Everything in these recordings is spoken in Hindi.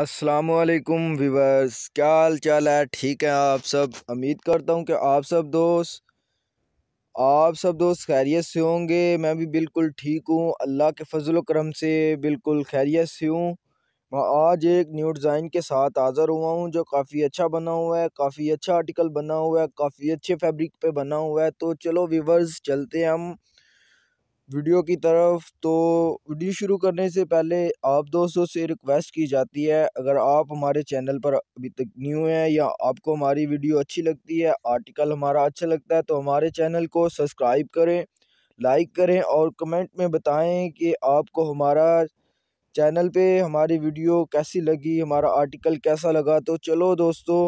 असलकुम वीवर्स क्या हाल चाल है ठीक है आप सब उम्मीद करता हूँ कि आप सब दोस्त आप सब दोस्त खैरियत से होंगे मैं भी बिल्कुल ठीक हूँ अल्लाह के फजल करम से बिल्कुल खैरियत से हूँ मैं आज एक न्यू डिज़ाइन के साथ हाज़र हुआ हूँ जो काफ़ी अच्छा बना हुआ है काफ़ी अच्छा आर्टिकल बना हुआ है काफ़ी अच्छे फैब्रिक पे बना हुआ है तो चलो वीवर्स चलते हैं हम वीडियो की तरफ तो वीडियो शुरू करने से पहले आप दोस्तों से रिक्वेस्ट की जाती है अगर आप हमारे चैनल पर अभी तक न्यू हैं या आपको हमारी वीडियो अच्छी लगती है आर्टिकल हमारा अच्छा लगता है तो हमारे चैनल को सब्सक्राइब करें लाइक करें और कमेंट में बताएं कि आपको हमारा चैनल पे हमारी वीडियो कैसी लगी हमारा आर्टिकल कैसा लगा तो चलो दोस्तों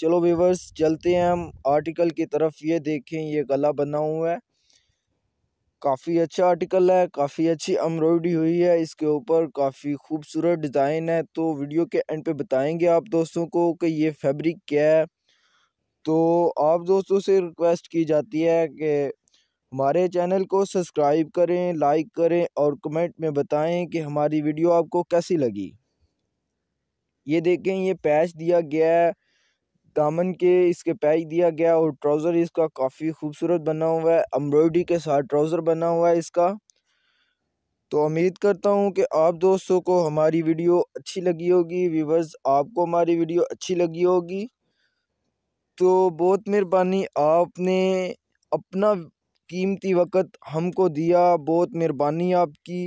चलो व्यूवर्स चलते हैं हम आर्टिकल की तरफ ये देखें ये गला बना हुआ है काफी अच्छा आर्टिकल है काफी अच्छी एम्ब्रॉयडरी हुई है इसके ऊपर काफी खूबसूरत डिजाइन है तो वीडियो के एंड पे बताएंगे आप दोस्तों को कि ये फैब्रिक क्या है तो आप दोस्तों से रिक्वेस्ट की जाती है कि हमारे चैनल को सब्सक्राइब करें लाइक करें और कमेंट में बताएं कि हमारी वीडियो आपको कैसी लगी ये देखें ये पैच दिया गया है दामन के इसके पैच दिया गया और ट्राउज़र इसका काफ़ी खूबसूरत बना हुआ है एम्ब्रॉयडरी के साथ ट्राउज़र बना हुआ है इसका तो उम्मीद करता हूँ कि आप दोस्तों को हमारी वीडियो अच्छी लगी होगी व्यूवर्स आपको हमारी वीडियो अच्छी लगी होगी तो बहुत मेहरबानी आपने अपना कीमती वक़्त हमको दिया बहुत मेहरबानी आपकी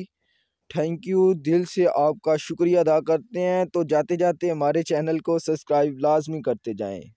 थैंक यू दिल से आपका शुक्रिया अदा करते हैं तो जाते जाते हमारे चैनल को सब्सक्राइब लाजमी करते जाएँ